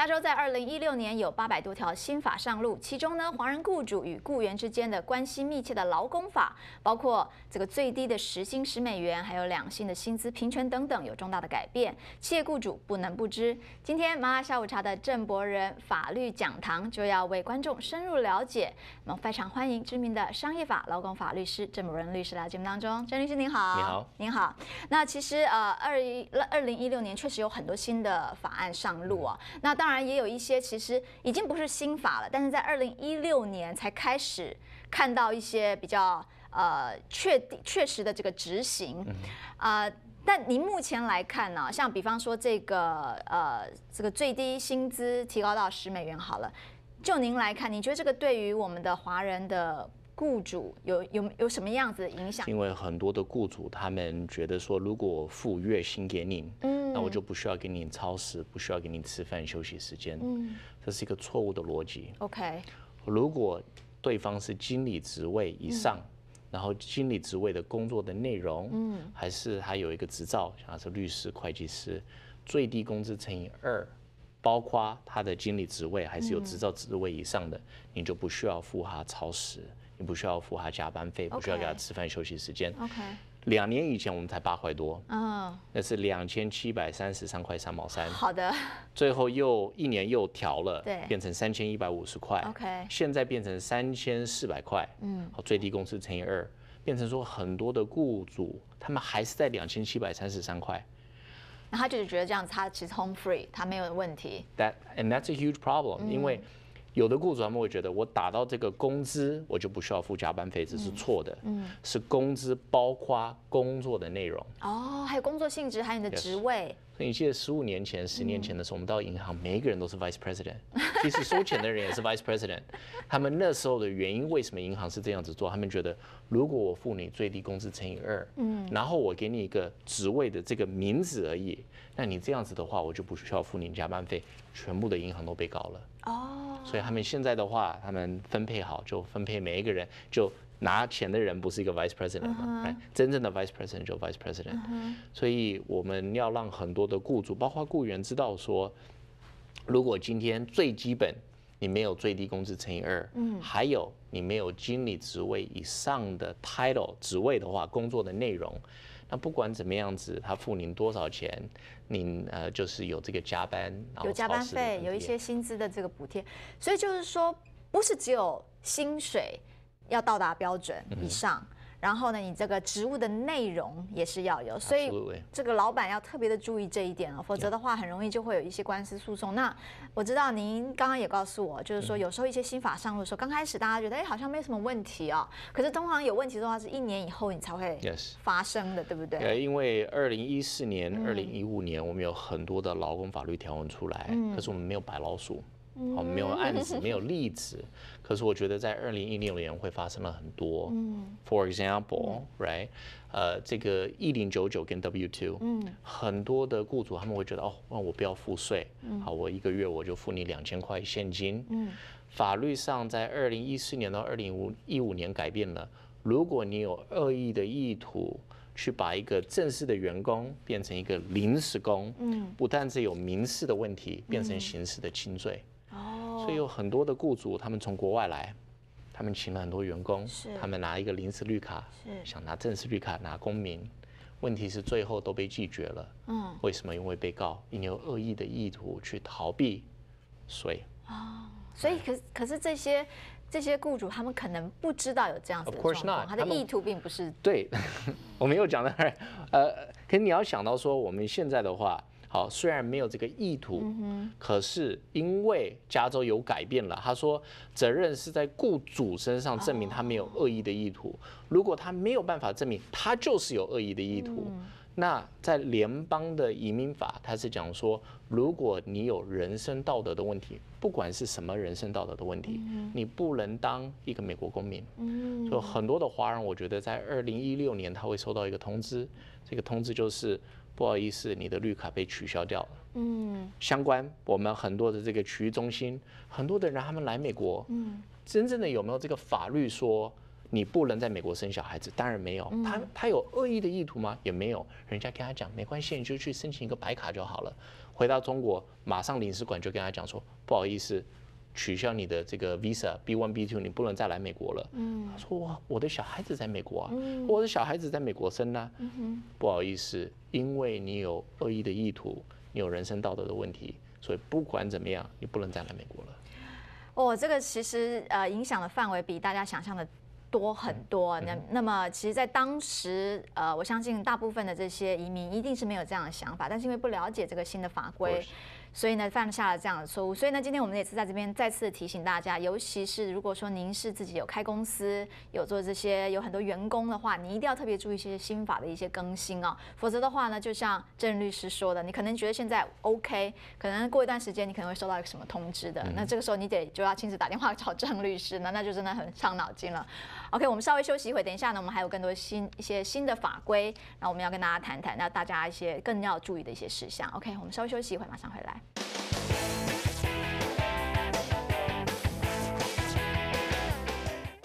加州在二零一六年有八百多条新法上路，其中呢，华人雇主与雇员之间的关系密切的劳工法，包括这个最低的时薪十美元，还有两性的薪资平权等等，有重大的改变，企业雇主不能不知。今天麻辣下午茶的郑伯仁法律讲堂就要为观众深入了解。那们非常欢迎知名的商业法、劳工法律师郑博仁律师来到节目当中。郑律师您好，你好，您好。那其实呃二一二零一六年确实有很多新的法案上路啊，那当然。当然也有一些，其实已经不是新法了，但是在二零一六年才开始看到一些比较呃确定、确实的这个执行，啊，但您目前来看呢，像比方说这个呃这个最低薪资提高到十美元好了，就您来看，你觉得这个对于我们的华人的？雇主有有有什么样子的影响？因为很多的雇主他们觉得说，如果付月薪给你，嗯，那我就不需要给你超时，不需要给你吃饭休息时间，嗯，这是一个错误的逻辑。OK，如果对方是经理职位以上，然后经理职位的工作的内容，嗯，还是他有一个执照，像是律师、会计师，最低工资乘以二，包括他的经理职位还是有执照职位以上的，你就不需要付他超时。你不需要付他加班费，不需要给他吃饭休息时间。OK。两年以前我们才八块多嗯，那是两千七百三十三块三毛三。好的。最后又一年又调了，对，变成三千一百五十块。OK。现在变成三千四百块，嗯，最低工资乘以二，变成说很多的雇主他们还是在两千七百三十三块。那他就是觉得这样子，他其实 home free，他没有问题。That and that's a huge problem，因为。有的雇主他们会觉得，我打到这个工资，我就不需要付加班费，这是错的。嗯，是工资包括工作的内容。哦，还有工作性质，还有你的职位。所以你记得十五年前、十年前的时候，我们到银行，每一个人都是 Vice President。其实收钱的人也是 Vice President。他们那时候的原因，为什么银行是这样子做？他们觉得，如果我付你最低工资乘以二，嗯，然后我给你一个职位的这个名字而已，那你这样子的话，我就不需要付你加班费。全部的银行都被搞了。哦。所以他们现在的话，他们分配好就分配每一个人，就拿钱的人不是一个 vice president 吗？真正的 vice president 就 vice president。所以我们要让很多的雇主，包括雇员知道说，如果今天最基本你没有最低工资乘以二，嗯，还有你没有经理职位以上的 title 职位的话，工作的内容。那不管怎么样子，他付您多少钱，您呃就是有这个加班，有加班费，有一些薪资的这个补贴，所以就是说，不是只有薪水要到达标准以上。然后呢，你这个职务的内容也是要有，所以这个老板要特别的注意这一点了，否则的话很容易就会有一些官司诉讼。那我知道您刚刚也告诉我，就是说有时候一些新法上路的时候，刚开始大家觉得哎好像没什么问题啊，可是通常有问题的话是一年以后你才会发生的，对不对？因为二零一四年、二零一五年我们有很多的劳工法律条文出来，可是我们没有白老鼠。好，没有案子，没有例子。可是我觉得在二零一六年会发生了很多。嗯，For example，right？呃，这个一零九九跟 WTO，w 嗯，很多的雇主他们会觉得哦，我不要付税。好，我一个月我就付你两千块现金。嗯，法律上在二零一四年到二零五一五年改变了，如果你有恶意的意图去把一个正式的员工变成一个临时工，嗯，不但是有民事的问题，变成刑事的轻罪。以有很多的雇主，他们从国外来，他们请了很多员工，他们拿一个临时绿卡，想拿正式绿卡拿公民，问题是最后都被拒绝了。嗯，为什么？因为被告有恶意的意图去逃避税。啊，所以可可是这些这些雇主，他们可能不知道有这样子的状况，他的意图并不是对。我们又讲到，呃，可是你要想到说，我们现在的话。好，虽然没有这个意图，可是因为加州有改变了，他说责任是在雇主身上，证明他没有恶意的意图。如果他没有办法证明他就是有恶意的意图，那在联邦的移民法，他是讲说，如果你有人身道德的问题，不管是什么人身道德的问题，你不能当一个美国公民。嗯，就很多的华人，我觉得在二零一六年他会收到一个通知，这个通知就是。不好意思，你的绿卡被取消掉了。嗯，相关我们很多的这个区域中心，很多的人他们来美国，嗯，真正的有没有这个法律说你不能在美国生小孩子？当然没有，他他有恶意的意图吗？也没有，人家跟他讲没关系，你就去申请一个白卡就好了。回到中国，马上领事馆就跟他讲说，不好意思。取消你的这个 visa B one B two，你不能再来美国了。他说：“我我的小孩子在美国啊，我的小孩子在美国生呢。”不好意思，因为你有恶意的意图，你有人身道德的问题，所以不管怎么样，你不能再来美国了。哦，这个其实呃影响的范围比大家想象的多很多。那那么，其实，在当时呃，我相信大部分的这些移民一定是没有这样的想法，但是因为不了解这个新的法规。所以呢，犯下了这样的错误。所以呢，今天我们也是在这边再次提醒大家，尤其是如果说您是自己有开公司、有做这些、有很多员工的话，你一定要特别注意一些新法的一些更新啊。否则的话呢，就像郑律师说的，你可能觉得现在 OK，可能过一段时间你可能会收到一个什么通知的。那这个时候你得就要亲自打电话找郑律师，那那就真的很伤脑筋了。OK，我们稍微休息一会，等一下呢，我们还有更多新一些新的法规，那我们要跟大家谈谈，那大家一些更要注意的一些事项。OK，我们稍微休息一会，马上回来。